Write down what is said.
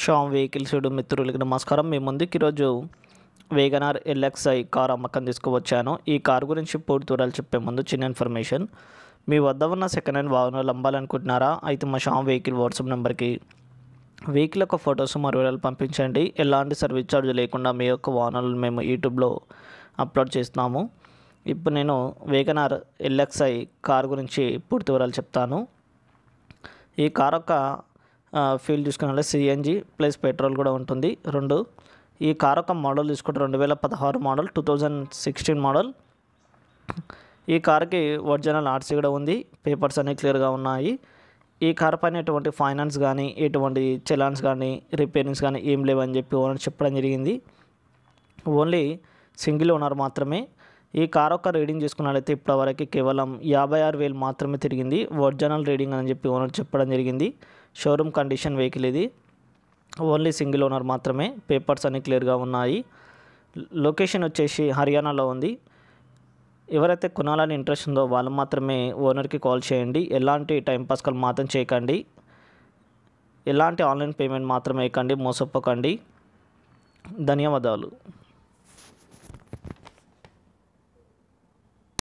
Sam vehicles మిత్రులకి నమస్కారం మీ ముందుకు ఈరోజు వేగనార్ ఎల్ఎక్స్ఐ కార్ అమ్మకం తీసుకువచ్చాను ఈ కార్ గురించి పూర్తి వివరాలు చెప్పే ముందు చిన్న ఇన్ఫర్మేషన్ మీ వద్ద ఉన్న సెకండ్ హ్యాండ్ వాహనాలు అమ్మాలనుకుంటున్నారా అయితే మా షామ్ వెహికల్ వాట్సాప్ నెంబర్కి వెహికల్ యొక్క ఫొటోస్ మరియు వివరాలు పంపించండి ఎలాంటి సర్వీస్ ఛార్జ్ లేకుండా మీ యొక్క వాహనాలు మేము యూట్యూబ్లో అప్లోడ్ చేస్తున్నాము ఇప్పుడు నేను వేగనార్ ఎల్ఎక్స్ఐ కార్ గురించి పూర్తి వివరాలు చెప్తాను ఈ కార్ యొక్క ఫ్యూల్ చూసుకున్నట్లయితే సిఎన్జి ప్లస్ పెట్రోల్ కూడా ఉంటుంది రెండు ఈ కార్ ఒక మోడల్ తీసుకుంటే రెండు వేల పదహారు model two thousand sixteen model ఈ కార్కి ఒరిజినల్ ఆర్సీ కూడా ఉంది పేపర్స్ అన్నీ క్లియర్గా ఉన్నాయి ఈ కార్ పైన ఎటువంటి ఫైనాన్స్ కానీ ఎటువంటి చలాన్స్ కానీ రిపేరింగ్స్ కానీ ఏం లేవని చెప్పి ఓనర్ చెప్పడం జరిగింది ఓన్లీ సింగిల్ ఓనర్ మాత్రమే ఈ కార్ ఒక రీడింగ్ చూసుకున్నట్లయితే ఇప్పటివరకు కేవలం యాభై ఆరు వేలు మాత్రమే తిరిగింది ఒరిజినల్ రీడింగ్ అని చెప్పి ఓనర్ చెప్పడం జరిగింది షోరూమ్ కండిషన్ వెహికల్ ఇది ఓన్లీ సింగిల్ ఓనర్ మాత్రమే పేపర్స్ అన్నీ క్లియర్గా ఉన్నాయి లొకేషన్ వచ్చేసి హర్యానాలో ఉంది ఎవరైతే కొనాలని ఇంట్రెస్ట్ ఉందో వాళ్ళు మాత్రమే ఓనర్కి కాల్ చేయండి ఎలాంటి టైం పాస్కల్ మాత్రం చేయకండి ఎలాంటి ఆన్లైన్ పేమెంట్ మాత్రం వేయకండి మోసపోకండి ధన్యవాదాలు